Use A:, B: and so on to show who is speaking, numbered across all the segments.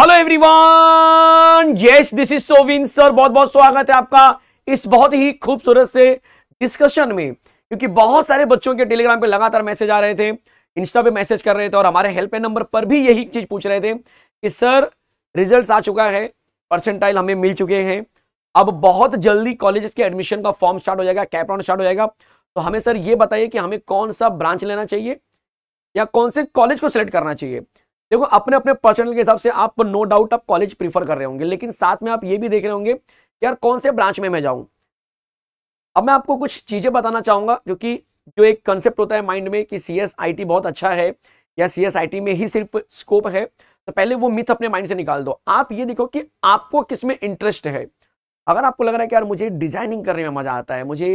A: hello everyone yes this is Sovin sir बहुत बहुत स्वागत है आपका इस बहुत ही खूबसूरत से डिस्कशन में क्योंकि बहुत सारे बच्चों के टेलीग्राम पे लगातार मैसेज आ रहे थे इंस्टा पे मैसेज कर रहे थे और हमारे हेल्पलाइन नंबर पर भी यही चीज पूछ रहे थे कि सर रिजल्ट आ चुका है परसेंटाइल हमें मिल चुके हैं अब बहुत जल्दी कॉलेज के एडमिशन का फॉर्म स्टार्ट हो जाएगा कैप राउंड स्टार्ट हो जाएगा तो हमें सर ये बताइए कि हमें कौन सा ब्रांच लेना चाहिए या कौन से कॉलेज को सिलेक्ट करना चाहिए देखो अपने अपने पर्सनल के हिसाब से आप नो डाउट आप कॉलेज प्रीफर कर रहे होंगे लेकिन साथ में आप ये भी देख रहे होंगे यार कौन से ब्रांच में मैं जाऊँ अब मैं आपको कुछ चीज़ें बताना चाहूंगा जो कि जो एक कंसेप्ट होता है माइंड में कि सी बहुत अच्छा है या सी में ही सिर्फ स्कोप है तो पहले वो मिथ अपने माइंड से निकाल दो आप ये देखो कि आपको किस में इंटरेस्ट है अगर आपको लग रहा है कि यार मुझे डिजाइनिंग करने में मजा आता है मुझे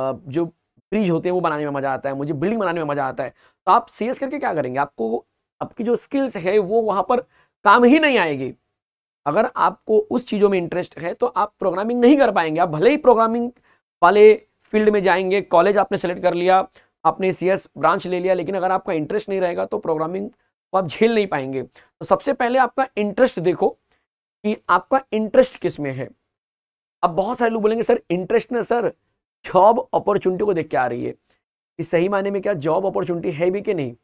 A: जो ब्रिज होते हैं वो बनाने में मजा आता है मुझे बिल्डिंग बनाने में मजा आता है तो आप सी करके क्या करेंगे आपको आपकी जो स्किल्स है वो वहाँ पर काम ही नहीं आएगी अगर आपको उस चीज़ों में इंटरेस्ट है तो आप प्रोग्रामिंग नहीं कर पाएंगे आप भले ही प्रोग्रामिंग वाले फील्ड में जाएंगे कॉलेज आपने सेलेक्ट कर लिया आपने सी ब्रांच ले लिया लेकिन अगर आपका इंटरेस्ट नहीं रहेगा तो प्रोग्रामिंग को आप झेल नहीं पाएंगे तो सबसे पहले आपका इंटरेस्ट देखो कि आपका इंटरेस्ट किस में है अब बहुत सारे लोग बोलेंगे सर इंटरेस्ट ना सर जॉब अपॉर्चुनिटी को देख के आ रही है कि सही मायने में क्या जॉब अपॉर्चुनिटी है भी कि नहीं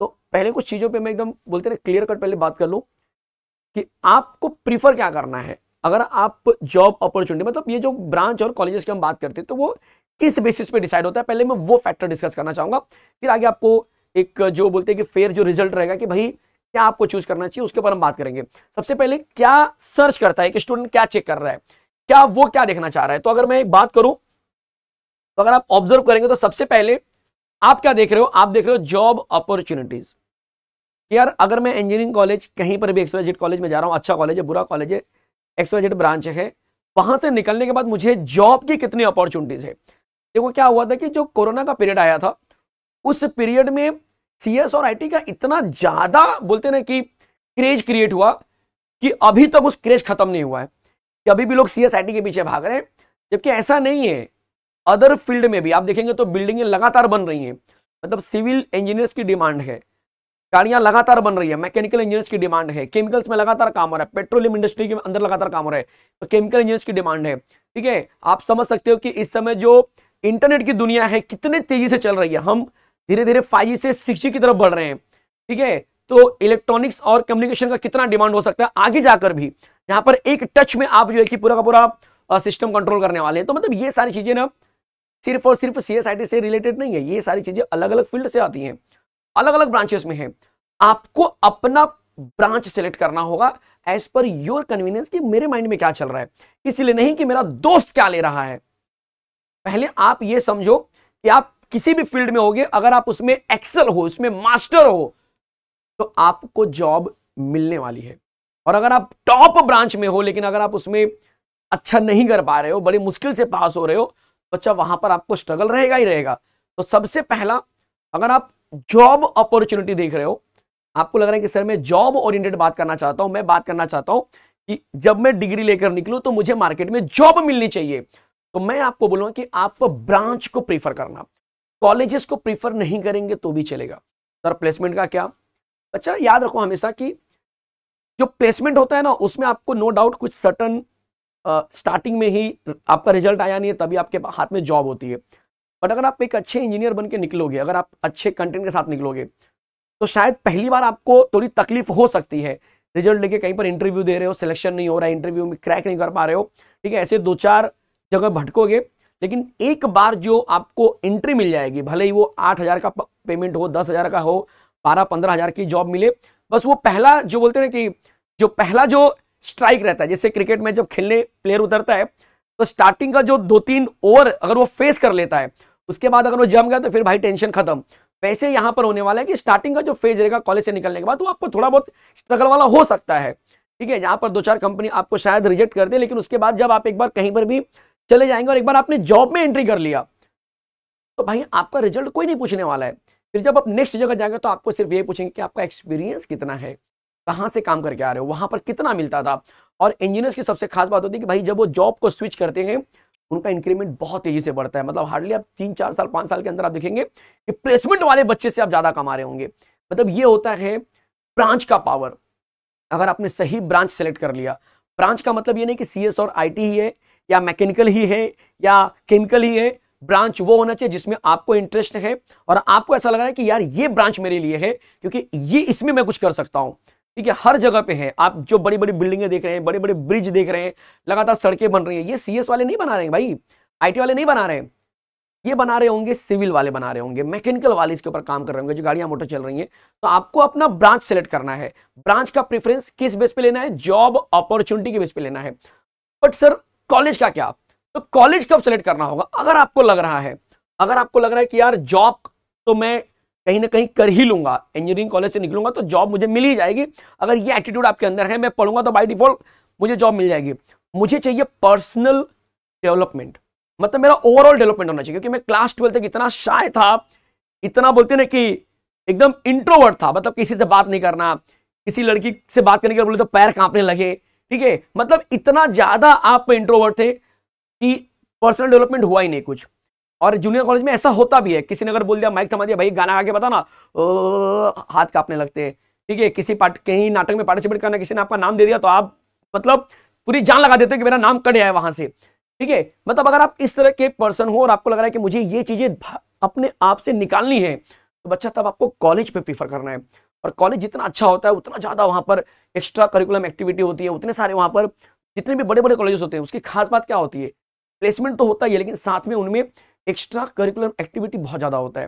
A: तो पहले कुछ चीज़ों पे मैं एकदम बोलते ना क्लियर कट पहले बात कर लूँ कि आपको प्रीफर क्या करना है अगर आप जॉब अपॉर्चुनिटी मतलब ये जो ब्रांच और कॉलेजेस की हम बात करते हैं तो वो किस बेसिस पे डिसाइड होता है पहले मैं वो फैक्टर डिस्कस करना चाहूंगा फिर आगे आपको एक जो बोलते हैं कि फेयर जो रिजल्ट रहेगा कि भाई क्या आपको चूज करना चाहिए उसके ऊपर हम बात करेंगे सबसे पहले क्या सर्च करता है कि स्टूडेंट क्या चेक कर रहा है क्या वो क्या देखना चाह रहा है तो अगर मैं बात करूं तो अगर आप ऑब्जर्व करेंगे तो सबसे पहले आप क्या देख रहे हो आप देख रहे हो जॉब अपॉर्चुनिटीज यार अगर मैं इंजीनियरिंग कॉलेज कहीं पर भी एक्सवाइजेड कॉलेज में जा रहा हूँ अच्छा कॉलेज है बुरा कॉलेज है एक्सवाइजेड ब्रांच है वहां से निकलने के बाद मुझे जॉब की कितनी अपॉर्चुनिटीज है देखो क्या हुआ था कि जो कोरोना का पीरियड आया था उस पीरियड में सी और आई का इतना ज्यादा बोलते ना कि क्रेज क्रिएट हुआ कि अभी तक उस क्रेज खत्म नहीं हुआ है कि अभी भी लोग सी आईटी के पीछे भाग रहे हैं जबकि ऐसा नहीं है अदर फील्ड में भी आप देखेंगे तो बिल्डिंगें लगातार बन रही हैं मतलब सिविल इंजीनियर्स की डिमांड है गाड़ियां लगातार बन रही है मैकेनिकल इंजीनियर्स की डिमांड है केमिकल्स में लगातार काम हो रहा है पेट्रोलियम इंडस्ट्री के अंदर लगातार काम हो रहा है तो केमिकल इंजीनियर्स की डिमांड है ठीक है आप समझ सकते हो कि इस समय जो इंटरनेट की दुनिया है कितने तेजी से चल रही है हम धीरे धीरे फाइव से सिक्स की तरफ बढ़ रहे हैं ठीक है तो इलेक्ट्रॉनिक्स और कम्युनिकेशन का कितना डिमांड हो सकता है आगे जाकर भी यहाँ पर एक टच में आप जो है कि पूरा का पूरा सिस्टम कंट्रोल करने वाले हैं तो मतलब ये सारी चीजें ना सिर्फ और सिर्फ सी से रिलेटेड नहीं है ये सारी चीजें अलग अलग फील्ड से आती हैं अलग अलग ब्रांचेस में है आपको अपना ब्रांच सेलेक्ट करना होगा एज पर योर कन्वीनियंस कि मेरे माइंड में क्या चल रहा है इसलिए नहीं कि मेरा दोस्त क्या ले रहा है पहले आप ये समझो कि आप किसी भी फील्ड में होगे अगर आप उसमें एक्सेल हो उसमें मास्टर हो तो आपको जॉब मिलने वाली है और अगर आप टॉप ब्रांच में हो लेकिन अगर आप उसमें अच्छा नहीं कर पा रहे हो बड़ी मुश्किल से पास हो रहे हो बच्चा तो वहां पर आपको स्ट्रगल रहेगा ही रहेगा तो सबसे पहला अगर आप जॉब अपॉर्चुनिटी देख रहे हो आपको लग रहा है कि सर मैं जॉब ओरिएंटेड बात करना चाहता हूं मैं बात करना चाहता हूं कि जब मैं डिग्री लेकर निकलूं तो मुझे मार्केट में जॉब मिलनी चाहिए तो मैं आपको बोलूंगा कि आप ब्रांच को प्रीफर करना कॉलेजेस को प्रीफर नहीं करेंगे तो भी चलेगा सर प्लेसमेंट का क्या अच्छा याद रखो हमेशा कि जो प्लेसमेंट होता है ना उसमें आपको नो डाउट कुछ सर्टन स्टार्टिंग में ही आपका रिजल्ट आया नहीं है तभी आपके हाथ में जॉब होती है बट अगर आप एक अच्छे इंजीनियर बन के निकलोगे अगर आप अच्छे कंटेंट के साथ निकलोगे तो शायद पहली बार आपको थोड़ी तकलीफ हो सकती है रिजल्ट लेके कहीं पर इंटरव्यू दे रहे हो सिलेक्शन नहीं हो रहा है इंटरव्यू में क्रैक नहीं कर पा रहे हो ठीक है ऐसे दो चार जगह भटकोगे लेकिन एक बार जो आपको एंट्री मिल जाएगी भले ही वो आठ हज़ार का पेमेंट हो दस हज़ार का हो बारह पंद्रह हज़ार की जॉब मिले बस वो पहला जो बोलते हैं कि जो पहला जो स्ट्राइक रहता है जैसे क्रिकेट में जब खेलने प्लेयर उतरता है तो स्टार्टिंग का जो दो तीन ओवर अगर वो फेस कर लेता है उसके बाद अगर वो जम गया तो फिर भाई टेंशन खत्म वैसे यहाँ पर होने वाला है कि स्टार्टिंग का जो फेज रहेगा कॉलेज से निकलने के बाद वो तो आपको थोड़ा बहुत स्ट्रगल वाला हो सकता है ठीक है यहाँ पर दो चार कंपनी आपको शायद रिजेक्ट कर दे लेकिन उसके बाद जब आप एक बार कहीं पर भी चले जाएंगे और एक बार आपने जॉब में एंट्री कर लिया तो भाई आपका रिजल्ट कोई नहीं पूछने वाला है फिर जब आप नेक्स्ट जगह जाएंगे तो आपको सिर्फ ये पूछेंगे कि आपका एक्सपीरियंस कितना है कहाँ से काम करके आ रहे हो वहाँ पर कितना मिलता था और इंजीनियर्स की सबसे खास बात होती है कि भाई जब वो जॉब को स्विच करते हैं उनका इंक्रीमेंट बहुत तेजी से बढ़ता है मतलब हार्डली आप तीन चार साल पाँच साल के अंदर आप देखेंगे कि प्लेसमेंट वाले बच्चे से आप ज़्यादा कमा रहे होंगे मतलब ये होता है ब्रांच का पावर अगर आपने सही ब्रांच सेलेक्ट कर लिया ब्रांच का मतलब ये नहीं कि सी और आई ही है या मैकेनिकल ही है या केमिकल ही है ब्रांच वो होना चाहिए जिसमें आपको इंटरेस्ट है और आपको ऐसा लग रहा है कि यार ये ब्रांच मेरे लिए है क्योंकि ये इसमें मैं कुछ कर सकता हूँ ठीक है हर जगह पे है आप जो बड़ी बड़ी बिल्डिंगे देख रहे हैं बड़े बड़े ब्रिज देख रहे हैं लगातार सड़कें बन रही है ये सीएस वाले नहीं बना रहे हैं भाई आई वाले नहीं बना रहे हैं ये बना रहे होंगे सिविल वाले बना रहे होंगे मैकेनिकल वाले इसके ऊपर काम कर रहे होंगे जो गाड़ियां मोटर चल रही हैं तो आपको अपना ब्रांच सेलेक्ट करना है ब्रांच का प्रेफरेंस किस बेस पे लेना है जॉब अपॉर्चुनिटी के बेस पे लेना है बट सर कॉलेज का क्या तो कॉलेज कब सेलेक्ट करना होगा अगर आपको लग रहा है अगर आपको लग रहा है कि यार जॉब तो मैं कहीं ना कहीं कर ही लूंगा इंजीनियरिंग कॉलेज से निकलूंगा तो जॉब मुझे मिल ही जाएगी अगर ये एटीट्यूड आपके अंदर है मैं पढ़ूंगा तो बाई डिफॉल्ट मुझे जॉब मिल जाएगी मुझे चाहिए पर्सनल डेवलपमेंट मतलब मेरा ओवरऑल डेवलपमेंट होना चाहिए क्योंकि मैं क्लास ट्वेल्थ तक इतना शाय था इतना बोलते ना कि एकदम इंट्रोवर्ट था मतलब किसी से बात नहीं करना किसी लड़की से बात करने के बोले तो पैर कांपने लगे ठीक है मतलब इतना ज़्यादा आप इंट्रोवर्ट थे कि पर्सनल डेवलपमेंट हुआ ही नहीं कुछ और जूनियर कॉलेज में ऐसा होता भी है किसी ने अगर बोल दिया माइक थमा दिया भाई गाना गा के बताना हाथ कांपने लगते हैं ठीक है किसी पार्ट कहीं नाटक में पार्टिसिपेट करना किसी ने आपका नाम दे दिया तो आप मतलब पूरी जान लगा देते हो कि मेरा नाम कट जाए वहां से ठीक है मतलब अगर आप इस तरह के पर्सन हो और आपको लग रहा है कि मुझे ये चीजें अपने आप से निकालनी है तो बच्चा तब आपको कॉलेज पर प्रीफर करना है और कॉलेज जितना अच्छा होता है उतना ज़्यादा वहाँ पर एक्स्ट्रा करिकुलम एक्टिविटी होती है उतने सारे वहाँ पर जितने भी बड़े बड़े कॉलेजेस होते हैं उसकी खास बात क्या होती है प्लेसमेंट तो होता ही है लेकिन साथ में उनमें एक्स्ट्रा करिकुलम एक्टिविटी बहुत ज़्यादा होता है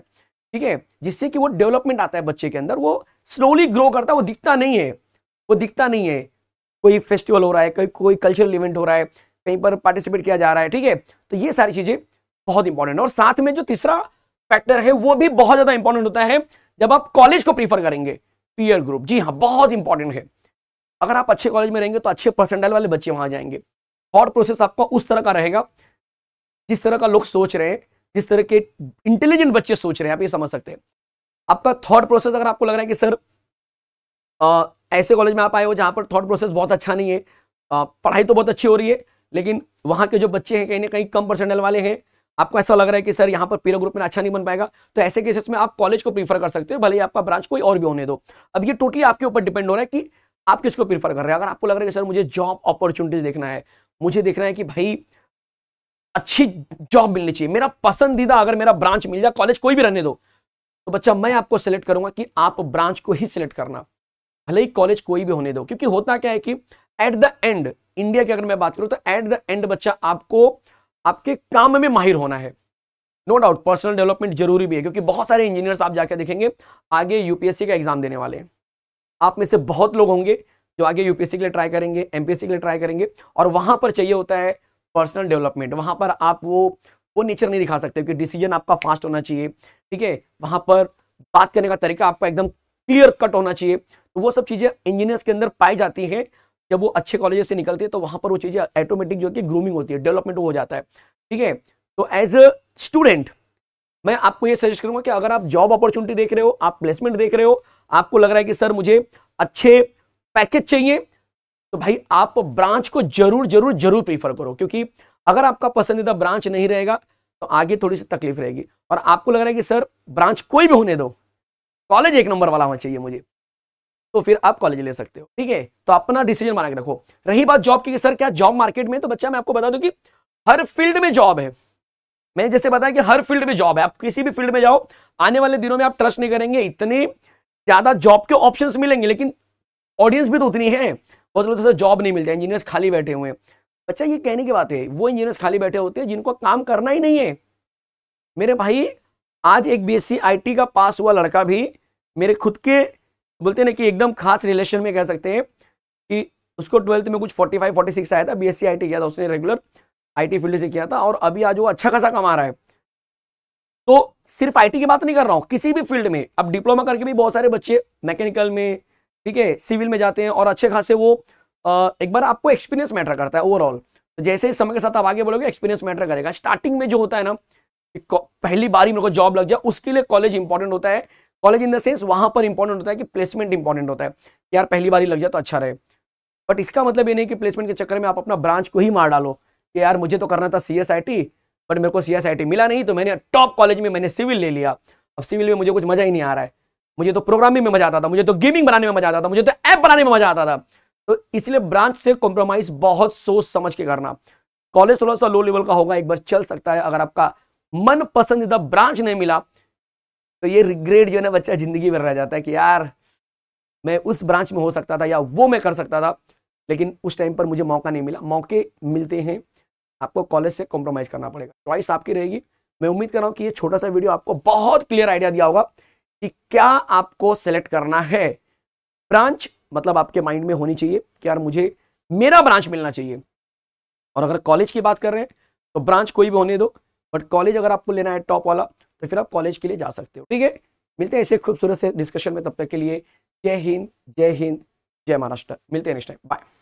A: ठीक है जिससे कि वो डेवलपमेंट आता है बच्चे के अंदर वो स्लोली ग्रो करता है वो दिखता नहीं है वो दिखता नहीं है कोई फेस्टिवल हो रहा है कोई कोई कल्चरल इवेंट हो रहा है कहीं पर पार्टिसिपेट किया जा रहा है ठीक है तो ये सारी चीज़ें बहुत इंपॉर्टेंट है और साथ में जो तीसरा फैक्टर है वो भी बहुत ज़्यादा इंपॉर्टेंट होता है जब आप कॉलेज को प्रीफर करेंगे पीयर ग्रुप जी हाँ बहुत इंपॉर्टेंट है अगर आप अच्छे कॉलेज में रहेंगे तो अच्छे परसेंटाइल वाले बच्चे वहाँ जाएंगे थॉट प्रोसेस आपका उस तरह का रहेगा जिस तरह का लोग सोच रहे हैं जिस तरह के इंटेलिजेंट बच्चे सोच रहे हैं आप ये समझ सकते हैं आपका थॉट प्रोसेस अगर आपको लग रहा है कि सर आ, ऐसे कॉलेज में आप आए हो जहाँ पर थॉट प्रोसेस बहुत अच्छा नहीं है आ, पढ़ाई तो बहुत अच्छी हो रही है लेकिन वहाँ के जो बच्चे हैं कहीं ना कहीं कम परसेंटल वाले हैं आपको ऐसा लग रहा है कि सर यहाँ पर पीरो ग्रुप में अच्छा नहीं बन पाएगा तो ऐसे केसेस में आप कॉलेज को प्रीफर कर सकते हो भले ही आपका ब्रांच कोई और भी होने दो अब ये टोटली आपके ऊपर डिपेंड हो रहा है कि आप किसको प्रीफर कर रहे हैं अगर आपको लग रहा है कि सर मुझे जॉब अपॉर्चुनिटीज देखना है मुझे देखना है कि भाई अच्छी जॉब मिलनी चाहिए मेरा पसंदीदा अगर मेरा ब्रांच मिल जाए कॉलेज कोई भी रहने दो तो बच्चा मैं आपको सिलेक्ट करूंगा कि आप ब्रांच को ही सिलेक्ट करना भले ही कॉलेज कोई भी होने दो क्योंकि होता क्या है कि एट द एंड इंडिया की अगर मैं बात करूं तो एट द एंड बच्चा आपको आपके काम में माहिर होना है नो डाउट पर्सनल डेवलपमेंट जरूरी भी है क्योंकि बहुत सारे इंजीनियर्स आप जाकर देखेंगे आगे यूपीएससी का एग्जाम देने वाले हैं आप में से बहुत लोग होंगे जो आगे यूपीएससी के लिए ट्राई करेंगे एमपीएससी के लिए ट्राई करेंगे और वहां पर चाहिए होता है पर्सनल डेवलपमेंट वहाँ पर आप वो वो नेचर नहीं दिखा सकते क्योंकि डिसीजन आपका फास्ट होना चाहिए ठीक है वहाँ पर बात करने का तरीका आपका एकदम क्लियर कट होना चाहिए तो वो सब चीज़ें इंजीनियर्स के अंदर पाई जाती हैं जब वो अच्छे कॉलेज से निकलते हैं तो वहाँ पर वो चीज़ें ऑटोमेटिक जो कि ग्रूमिंग होती है डेवलपमेंट हो जाता है ठीक है तो एज अ स्टूडेंट मैं आपको ये सजेस्ट करूंगा कि अगर आप जॉब अपॉर्चुनिटी देख रहे हो आप प्लेसमेंट देख रहे हो आपको लग रहा है कि सर मुझे अच्छे पैकेज चाहिए तो भाई आप ब्रांच को जरूर जरूर जरूर प्रीफर करो क्योंकि अगर आपका पसंदीदा ब्रांच नहीं रहेगा तो आगे थोड़ी सी तकलीफ रहेगी और आपको लग रहा है कि सर ब्रांच कोई भी होने दो कॉलेज एक नंबर वाला होना चाहिए मुझे तो फिर आप कॉलेज ले सकते हो ठीक है तो अपना डिसीजन बना के रखो रही बात जॉब की सर क्या जॉब मार्केट में तो बच्चा मैं आपको बता दूं कि हर फील्ड में जॉब है मैं जैसे बताया कि हर फील्ड में जॉब है आप किसी भी फील्ड में जाओ आने वाले दिनों में आप ट्रस्ट नहीं करेंगे इतने ज़्यादा जॉब के ऑप्शन मिलेंगे लेकिन ऑडियंस भी तो उतनी है बहुत लोग जॉब नहीं हैं इंजीनियर्स खाली बैठे हुए हैं बच्चा ये कहने की बात है वो इंजीनियर्स खाली बैठे होते हैं जिनको काम करना ही नहीं है मेरे भाई आज एक बीएससी आईटी का पास हुआ लड़का भी मेरे खुद के बोलते ना कि एकदम खास रिलेशन में कह सकते हैं कि उसको ट्वेल्थ में कुछ 45 46 आया था बीएससी आईटी किया था उसने रेगुलर आईटी फील्ड से किया था और अभी आज वो अच्छा खासा कमा रहा है तो सिर्फ आईटी की बात नहीं कर रहा हूँ किसी भी फील्ड में अब डिप्लोमा करके भी बहुत सारे बच्चे मैकेनिकल में ठीक है सिविल में जाते हैं और अच्छे खासे वो एक बार आपको एक्सपीरियंस मैटर करता है ओवरऑल तो जैसे ही समय के साथ आप आगे बढ़ोगे एक्सपीरियंस मैटर करेगा स्टार्टिंग में जो होता है ना पहली बार ही मेरे को जॉब लग जाए उसके लिए कॉलेज इंपॉर्टेंट होता है कॉलेज इन द सेंस वहां पर इंपॉर्टेंट होता है कि प्लेसमेंट इंपॉर्टेंट होता है यार पहली बार ही लग जाए तो अच्छा रहे बट इसका मतलब ये नहीं कि प्लेसमेंट के चक्कर में आप अपना ब्रांच को ही मार डालो कि यार मुझे तो करना था सी बट मेरे को सी मिला नहीं तो मैंने टॉप कॉलेज में मैंने सिविल ले लिया अब सिविल में मुझे कुछ मजा ही नहीं आ रहा है मुझे तो प्रोग्रामिंग में मजा आता था मुझे तो गेमिंग बनाने में मजा आता था मुझे तो ऐप बनाने में मजा आता था तो इसलिए ब्रांच से कॉम्प्रोमाइज बहुत सोच समझ के करना कॉलेज थोड़ा सा लो लेवल का होगा एक बार चल सकता है अगर आपका मन पसंदीदा ब्रांच नहीं मिला तो ये रिग्रेट जो है ना बच्चा जिंदगी भर रह जाता है कि यार मैं उस ब्रांच में हो सकता था या वो मैं कर सकता था लेकिन उस टाइम पर मुझे मौका नहीं मिला मौके मिलते हैं आपको कॉलेज से कॉम्प्रोमाइज़ करना पड़ेगा चॉइस आपकी रहेगी मैं उम्मीद कर रहा हूँ कि ये छोटा सा वीडियो आपको बहुत क्लियर आइडिया दिया होगा कि क्या आपको सेलेक्ट करना है ब्रांच मतलब आपके माइंड में होनी चाहिए कि यार मुझे मेरा ब्रांच मिलना चाहिए और अगर कॉलेज की बात कर रहे हैं तो ब्रांच कोई भी होने दो बट कॉलेज अगर आपको लेना है टॉप वाला तो फिर आप कॉलेज के लिए जा सकते हो ठीक है मिलते हैं ऐसे खूबसूरत से डिस्कशन में तब तक के लिए जय हिंद जय हिंद जय महाराष्ट्र मिलते हैं नेक्स्ट टाइम बाय